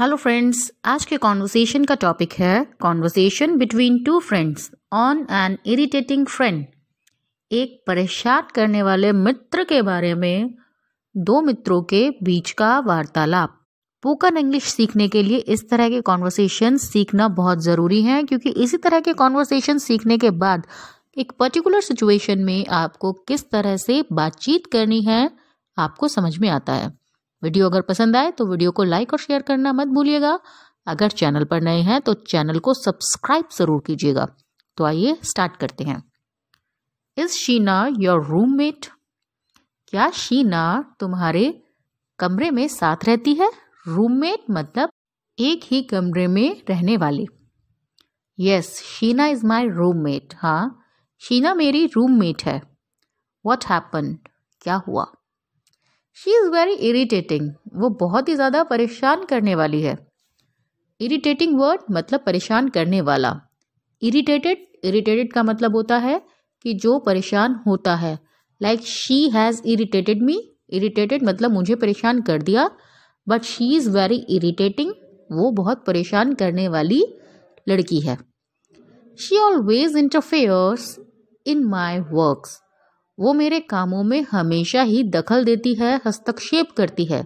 Hello friends आज के conversation का टॉपिक है conversation between two friends on an irritating friend एक परेशान करने वाले मित्र के बारे में दो मित्रों के बीच का वार्तालाप पोकन इंग्लिश सीखने के लिए इस तरह के कॉन्वर्सेशन सीखना बहुत ज़रूरी है क्योंकि इसी तरह के कॉन्वर्सेशन सीखने के बाद एक पर्टिकुलर सिचुएशन में आपको किस तरह से बातचीत करनी है आपको समझ में आता है वीडियो अगर पसंद आए तो वीडियो को लाइक और शेयर करना मत भूलिएगा अगर चैनल पर नए हैं तो चैनल को सब्सक्राइब ज़रूर कीजिएगा तो आइए स्टार्ट करते हैं इज़ शीना योर रूममेट क्या शीना तुम्हारे कमरे में साथ रहती है रूममेट मतलब एक ही कमरे में रहने वाली yes Sheena is my roommate हाँ शीना मेरी रूममेट है वॉट हैपन क्या हुआ शी इज़ वेरी इरीटेटिंग वो बहुत ही ज़्यादा परेशान करने वाली है इरीटेटिंग वर्ड मतलब परेशान करने वाला इरीटेटेड इरीटेटेड का मतलब होता है कि जो परेशान होता है like she has irritated me irritated मतलब मुझे परेशान कर दिया but she is very irritating वो बहुत परेशान करने वाली लड़की है she always interferes in my works वो मेरे कामों में हमेशा ही दखल देती है हस्तक्षेप करती है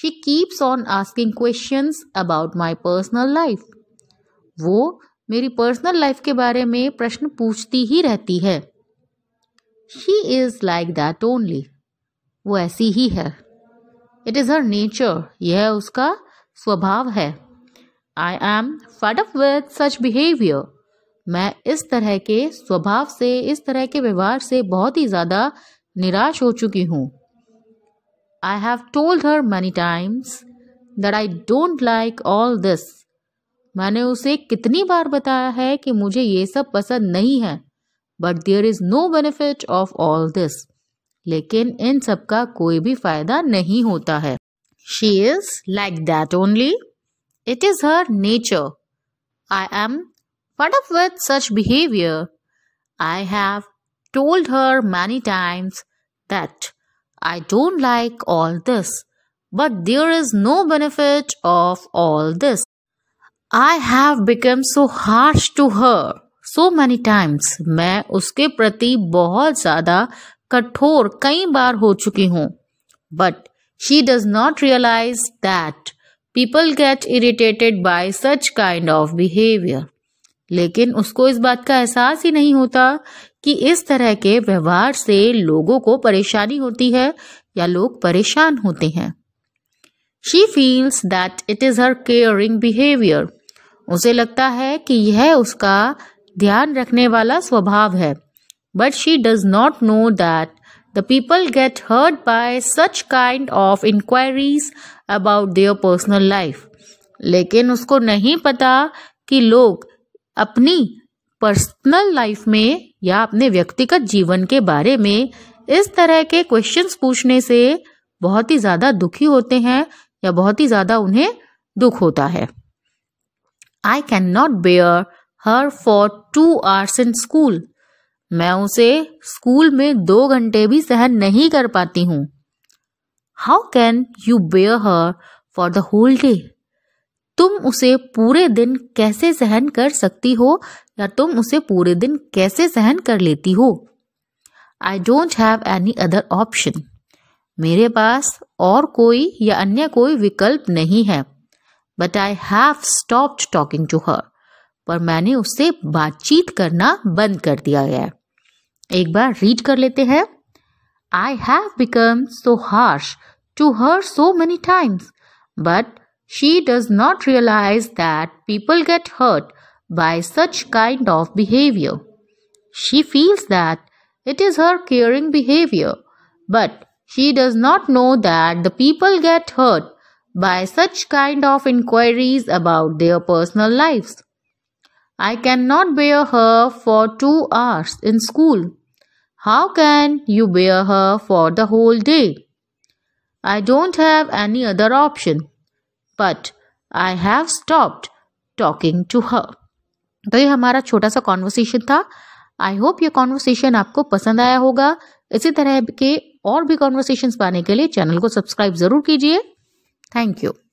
she keeps on asking question about my personal life वो मेरी पर्सनल लाइफ के बारे में प्रश्न पूछती ही रहती है she is like that only वो ऐसी ही है इट इज़ हर नेचर यह उसका स्वभाव है I am fed up with such behaviour मैं इस तरह के स्वभाव से इस तरह के व्यवहार से बहुत ही ज़्यादा निराश हो चुकी हूँ I have told her many times that I don't like all this मैंने उसे कितनी बार बताया है कि मुझे ये सब पसंद नहीं है but there is no benefit of all this लेकिन इन सब का कोई भी फायदा नहीं होता है she is like that only it is her nature I am What of with such behavior? I have told her many times that I don't like all this, but there is no benefit of all this. I have become so harsh to her so many times. मैं उसके प्रति बहुत ज़्यादा कठोर कई बार हो चुकी हूँ But she does not realize that people get irritated by such kind of behavior. लेकिन उसको इस बात का एहसास ही नहीं होता कि इस तरह के व्यवहार से लोगों को परेशानी होती है या लोग परेशान होते हैं she feels that it is her caring behaviour उसे लगता है कि यह उसका ध्यान रखने वाला स्वभाव है but she does not know that the people get hurt by such kind of inquiries about their personal life लेकिन उसको नहीं पता कि लोग अपनी पर्सनल लाइफ में या अपने व्यक्तिगत जीवन के बारे में इस तरह के क्वेश्चंस पूछने से बहुत ही ज़्यादा दुखी होते हैं या बहुत ही ज़्यादा उन्हें दुख होता है I can not bear her for two hours in school मैं उसे स्कूल में दो घंटे भी सहन नहीं कर पाती हूँ how can you bear her for the whole day तुम उसे पूरे दिन कैसे सहन कर सकती हो या तुम उसे पूरे दिन कैसे सहन कर लेती हो I don't have any other option मेरे पास और कोई या अन्य कोई विकल्प नहीं है but I have stop talking to her पर मैंने उससे बातचीत करना बंद कर दिया गया है एक बार रीड कर लेते हैं I have become so harsh to her so many times but She does not realize that people get hurt by such kind of behavior. She feels that it is her caring behavior, but she does not know that the people get hurt by such kind of inquiries about their personal lives. I cannot bear her for two hours in school. How can you bear her for the whole day? I don't have any other option. But I have stopped talking to her तो ये हमारा छोटा सा conversation था I hope ये conversation आपको पसंद आया होगा इसी तरह के और भी कॉन्वर्सेशन पाने के लिए चैनल को सब्सक्राइब जरूर कीजिए थैंक यू